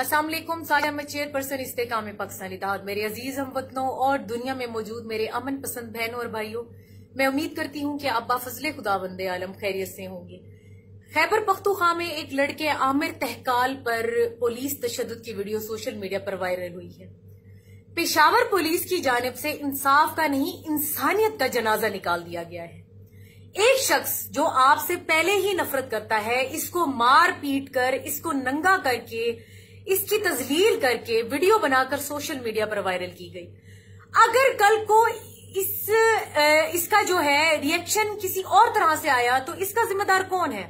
असलम साहिया मैं चेयरपर्सन इस्तेकाम पाकिस्तानी तहत मेरे अजीज हम वतनों और दुनिया में मौजूद मेरे अमन पसंद बहनों और भाइयों मैं उम्मीद करती हूँ कि अब्बा फजल खुदा बंदे आलम खैरियत से होंगे खैबर पख्तुखा में एक लड़के आमिर तहकाल पर पुलिस तशद की वीडियो सोशल मीडिया पर वायरल हुई है पेशावर पुलिस की जानब से इंसाफ का नहीं इंसानियत का जनाजा निकाल दिया गया है एक शख्स जो आपसे पहले ही नफरत करता है इसको मार पीट कर इसको नंगा करके इसकी तजलील करके वीडियो बनाकर सोशल मीडिया पर वायरल की गई अगर कल को इस इसका जो है रिएक्शन किसी और तरह से आया तो इसका जिम्मेदार कौन है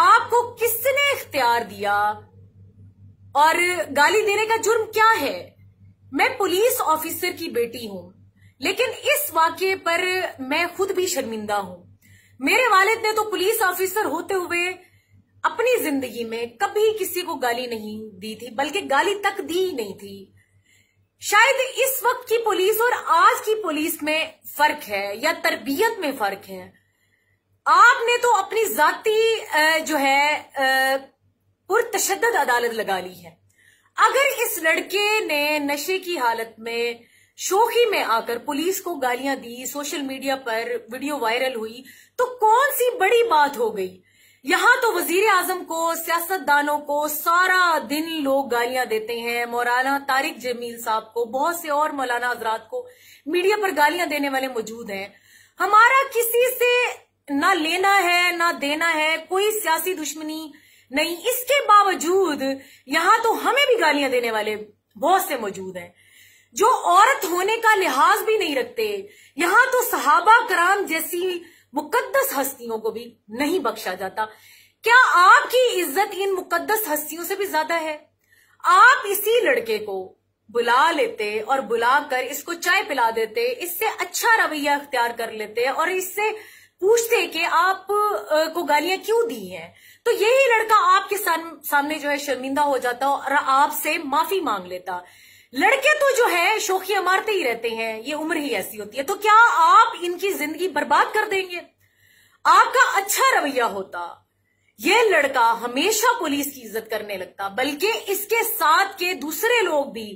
आपको किसने इख्तियार दिया और गाली देने का जुर्म क्या है मैं पुलिस ऑफिसर की बेटी हूं लेकिन इस वाक्य पर मैं खुद भी शर्मिंदा हूं मेरे वालिद ने तो पुलिस ऑफिसर होते हुए अपनी जिंदगी में कभी किसी को गाली नहीं दी थी बल्कि गाली तक दी ही नहीं थी शायद इस वक्त की पुलिस और आज की पुलिस में फर्क है या तरबियत में फर्क है आपने तो अपनी जाति जो है पुरतशद अदालत लगा ली है अगर इस लड़के ने नशे की हालत में शोखी में आकर पुलिस को गालियां दी सोशल मीडिया पर वीडियो वायरल हुई तो कौन सी बड़ी बात हो गई यहां तो वजीर आजम को सियासतदानों को सारा दिन लोग गालियां देते हैं मौलाना तारिक जमील साहब को बहुत से और मौलाना हजरात को मीडिया पर गालियां देने वाले मौजूद हैं हमारा किसी से ना लेना है ना देना है कोई सियासी दुश्मनी नहीं इसके बावजूद यहां तो हमें भी गालियां देने वाले बहुत से मौजूद हैं जो औरत होने का लिहाज भी नहीं रखते यहां तो सहाबा कराम जैसी मुकद्दस हस्तियों को भी नहीं बख्शा जाता क्या आपकी इज्जत इन मुकद्दस हस्तियों से भी ज्यादा है आप इसी लड़के को बुला लेते और बुलाकर इसको चाय पिला देते इससे अच्छा रवैया अख्तियार कर लेते और इससे पूछते कि आप को गालियां क्यों दी हैं तो यही लड़का आपके सामने जो है शर्मिंदा हो जाता और आपसे माफी मांग लेता लड़के तो जो है शोखी मारते ही रहते हैं ये उम्र ही ऐसी होती है तो क्या आप इनकी जिंदगी बर्बाद कर देंगे आपका अच्छा रवैया होता यह लड़का हमेशा पुलिस की इज्जत करने लगता बल्कि इसके साथ के दूसरे लोग भी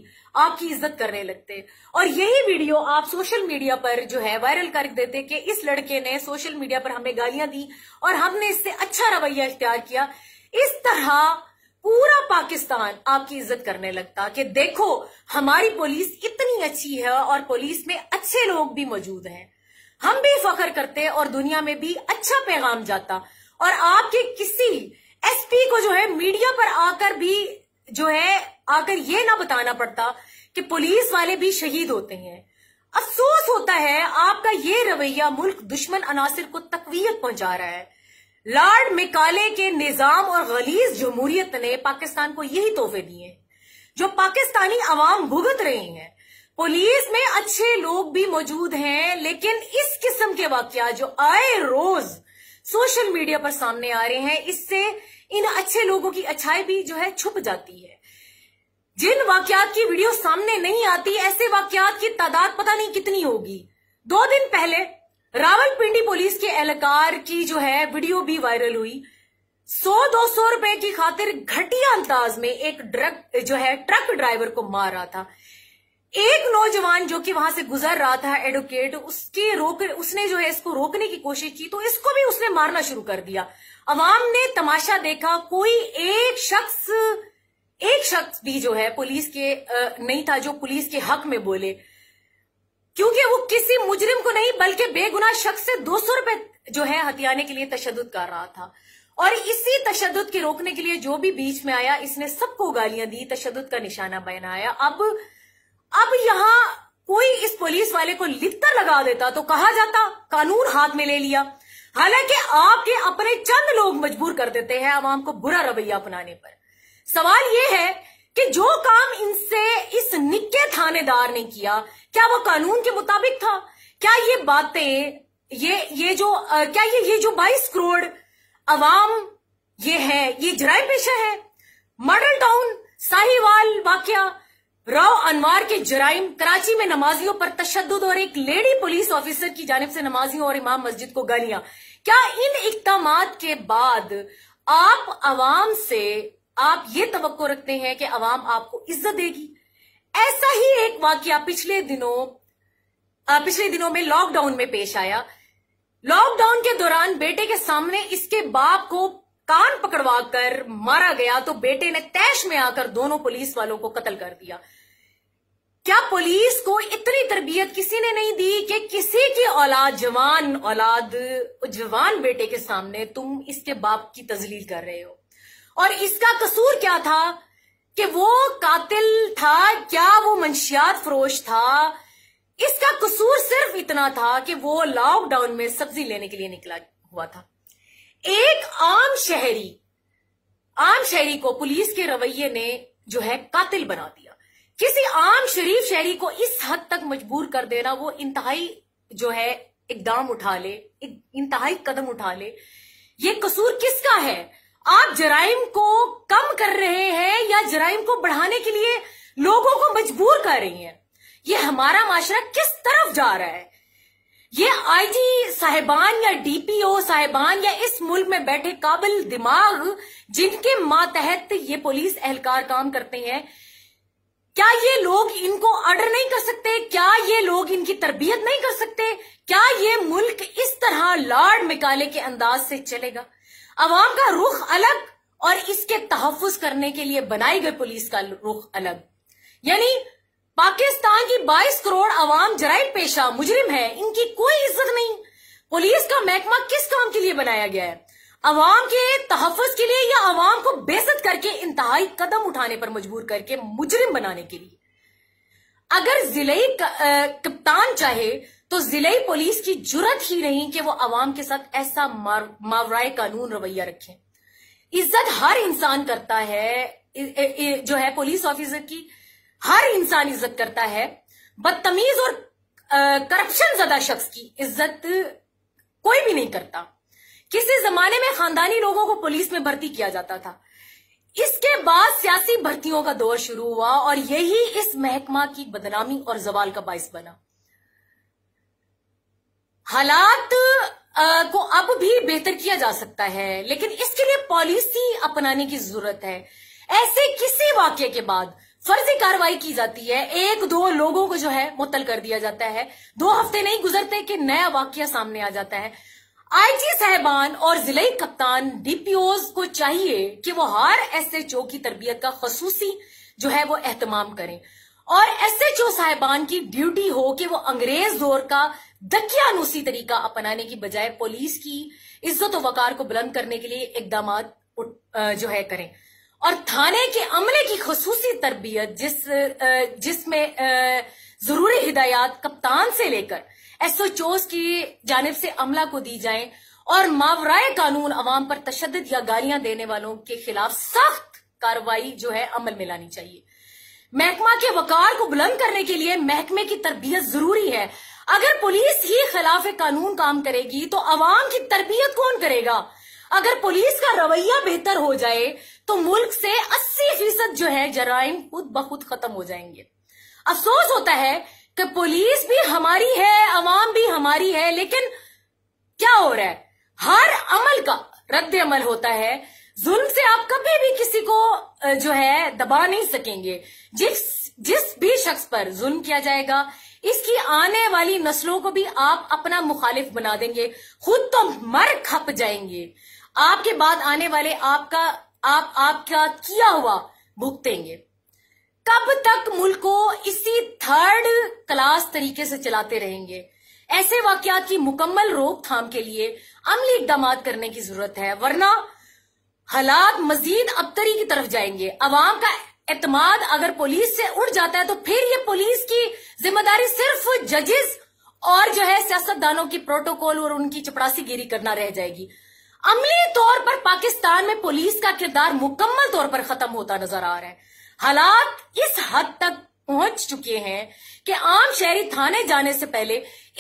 आपकी इज्जत करने लगते और यही वीडियो आप सोशल मीडिया पर जो है वायरल कर देते कि इस लड़के ने सोशल मीडिया पर हमें गालियां दी और हमने इससे अच्छा रवैया इख्तियार किया इस तरह पूरा पाकिस्तान आपकी इज्जत करने लगता कि देखो हमारी पुलिस इतनी अच्छी है और पुलिस में अच्छे लोग भी मौजूद हैं हम भी फखर करते और दुनिया में भी अच्छा पैगाम जाता और आपके किसी एसपी को जो है मीडिया पर आकर भी जो है आकर ये ना बताना पड़ता कि पुलिस वाले भी शहीद होते हैं अफसोस होता है आपका ये रवैया मुल्क दुश्मन अनासर को तकवीत पहुंचा रहा है लॉर्ड मेकाले के निजाम और गलीस जमहूरियत ने पाकिस्तान को यही तोहफे दिए जो पाकिस्तानी अवाम भुगत रही हैं पुलिस में अच्छे लोग भी मौजूद हैं लेकिन इस किस्म के वाकया जो आए रोज सोशल मीडिया पर सामने आ रहे हैं इससे इन अच्छे लोगों की अच्छाई भी जो है छुप जाती है जिन वाकयात की वीडियो सामने नहीं आती ऐसे वाकयात की तादाद पता नहीं कितनी होगी दो दिन पहले रावलपिंडी पुलिस के एहलकार की जो है वीडियो भी वायरल हुई सौ दो सौ रुपए की खातिर घटिया अंदाज में एक ड्रग जो है ट्रक ड्राइवर को मार रहा था एक नौजवान जो कि वहां से गुजर रहा था एडवोकेट उसके रोक उसने जो है इसको रोकने की कोशिश की तो इसको भी उसने मारना शुरू कर दिया अवाम ने तमाशा देखा कोई एक शख्स एक शख्स भी जो है पुलिस के नहीं था जो पुलिस के हक में बोले क्योंकि वो किसी मुजरिम को नहीं बल्कि बेगुनाह शख्स से दो सौ रुपए जो है हथियाने के लिए तशद कर रहा था और इसी तशद के रोकने के लिए जो भी बीच में आया इसने सबको गालियां दी तशद का निशाना बनाया अब अब यहां कोई इस पुलिस वाले को लिखता लगा देता तो कहा जाता कानून हाथ में ले लिया हालांकि आपके अपने चंद लोग मजबूर कर देते हैं आवाम को बुरा रवैया अपनाने पर सवाल यह है कि जो काम इनसे इस निक्के थानेदार ने किया क्या वो कानून के मुताबिक था क्या ये बातें ये ये जो आ, क्या ये ये जो 22 करोड़ अवाम ये है ये जराय पेशा है मॉडल टाउन राव अनवार के जराइम कराची में नमाजियों पर तशद और एक लेडी पुलिस ऑफिसर की जानब से नमाजियों और इमाम मस्जिद को गालियां क्या इन इकदाम के बाद आप अवाम से आप ये तो रखते हैं कि अवाम आपको इज्जत देगी ऐसा ही एक वाक्य पिछले दिनों पिछले दिनों में लॉकडाउन में पेश आया लॉकडाउन के दौरान बेटे के सामने इसके बाप को कान पकड़वा कर मारा गया तो बेटे ने तैश में आकर दोनों पुलिस वालों को कत्ल कर दिया क्या पुलिस को इतनी तरबियत किसी ने नहीं दी कि किसी की औलाद जवान औलाद जवान बेटे के सामने तुम इसके बाप की तजलील कर रहे हो और इसका कसूर क्या था कि वो कातिल था क्या वो मंशियात फरोश था इसका कसूर सिर्फ इतना था कि वो लॉकडाउन में सब्जी लेने के लिए निकला हुआ था एक आम शहरी आम शहरी को पुलिस के रवैये ने जो है कातिल बना दिया किसी आम शरीफ शहरी को इस हद तक मजबूर कर देना वो इंतहाई जो है इकदाम उठा ले इंतहाई कदम उठा ले ये कसूर किसका है आप जराइम को कम कर रहे हैं या जराइम को बढ़ाने के लिए लोगों को मजबूर कर रही हैं ये हमारा माशरा किस तरफ जा रहा है ये आईजी साहेबान या डीपीओ साहेबान या इस मुल्क में बैठे काबिल दिमाग जिनके मातहत ये पुलिस एहलकार काम करते हैं क्या ये लोग इनको अर्डर नहीं कर सकते क्या ये लोग इनकी तरबियत नहीं कर सकते क्या ये मुल्क इस तरह लाड मिकाले के अंदाज से चलेगा अवाम का रुख अलग और इसके तहफ़ करने के लिए बनाई गई पुलिस का रुख अलग यानी पाकिस्तान की 22 करोड़ अवाम जराइम पेशा मुजरिम है इनकी कोई इज्जत नहीं पुलिस का महकमा किस काम के लिए बनाया गया है अवाम के तहफ़ के लिए या अवाम को बेसत करके इंतहाई कदम उठाने पर मजबूर करके मुजरिम बनाने के लिए अगर जिले कप्तान चाहे तो जिले पुलिस की जरूरत ही नहीं कि वो अवाम के साथ ऐसा मावराए कानून रवैया रखें इज्जत हर इंसान करता है जो है पुलिस ऑफिसर की हर इंसान इज्जत करता है बदतमीज और करप्शन ज्यादा शख्स की इज्जत कोई भी नहीं करता किसी जमाने में खानदानी लोगों को पुलिस में भर्ती किया जाता था इसके बाद सियासी भर्तियों का दौर शुरू हुआ और यही इस महकमा की बदनामी और जवाल का बायस बना हालात को अब भी बेहतर किया जा सकता है लेकिन इसके लिए पॉलिसी अपनाने की जरूरत है ऐसे किसी वाक्य के बाद फर्जी कार्रवाई की जाती है एक दो लोगों को जो है मुतल कर दिया जाता है दो हफ्ते नहीं गुजरते कि नया वाक्य सामने आ जाता है आईजी साहबान और जिले कप्तान डीपीओज को चाहिए कि वो हर एसएचओ की तरबियत का खसूसी जो है वो एहतमाम करें और एसएचओ साहिबान की ड्यूटी हो कि वो अंग्रेज दौर का दकियानुसी तरीका अपनाने की बजाय पुलिस की इज्जत वकार को बुलंद करने के लिए इकदाम जो है करें और थाने के अमले की खसूसी तरबियत जिस जिसमें जरूरी हिदायत कप्तान से लेकर एसओचोज की जानब से अमला को दी जाए और मावराए कानून अवाम पर तशद या गालियां देने वालों के खिलाफ सख्त कार्रवाई जो है अमल में लानी चाहिए महकमा के वकार को बुलंद करने के लिए महकमे की तरबियत जरूरी है अगर पुलिस ही खिलाफ कानून काम करेगी तो अवाम की तरबियत कौन करेगा अगर पुलिस का रवैया बेहतर हो जाए तो मुल्क से 80 फीसद जो है जराइम खुद बखुद खत्म हो जाएंगे अफसोस होता है कि पुलिस भी हमारी है अवाम भी हमारी है लेकिन क्या हो रहा है हर अमल का रद्द अमल होता है जुल्म से आप कभी भी किसी को जो है दबा नहीं सकेंगे जिस जिस भी शख्स पर जुल्म किया जाएगा इसकी आने वाली नस्लों को भी आप अपना मुखालिफ बना देंगे खुद तो मर खप जाएंगे आपके बाद आने वाले आपका आप आपका किया हुआ भुगतेंगे कब तक मुल्क को इसी थर्ड क्लास तरीके से चलाते रहेंगे ऐसे वाकत की मुकम्मल रोकथाम के लिए अमली इकदाम करने की जरूरत है वरना हालात मजीद अबतरी की तरफ जाएंगे अवाम का एतमाद अगर पुलिस से उड़ जाता है तो फिर ये पुलिस की जिम्मेदारी सिर्फ जजेस और जो है सियासतदानों की प्रोटोकॉल और उनकी चपरासी गिरी करना रह जाएगी अमली तौर पर पाकिस्तान में पुलिस का किरदार मुकम्मल तौर पर खत्म होता नजर आ रहा है हालात इस हद तक पहुंच चुके हैं कि आम शहरी थाने जाने से पहले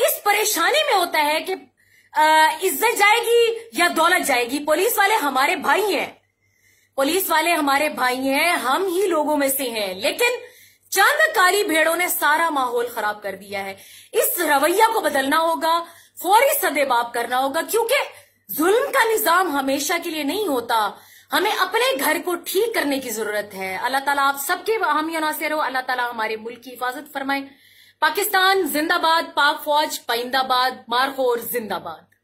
इस परेशानी में होता है कि इज्जत जाएगी या दौलत जाएगी पुलिस वाले हमारे भाई हैं पुलिस वाले हमारे भाई हैं हम ही लोगों में से हैं लेकिन चंद काली भेड़ों ने सारा माहौल खराब कर दिया है इस रवैया को बदलना होगा फौरी सदेबाब करना होगा क्योंकि जुल्म का निजाम हमेशा के लिए नहीं होता हमें अपने घर को ठीक करने की जरूरत है अल्लाह ताला आप सबके हामी नासिर हो अल्लाह ताला हमारे मुल्क की हिफाजत फरमाए पाकिस्तान जिंदाबाद पाक फौज पाइंदाबाद मारखोर जिंदाबाद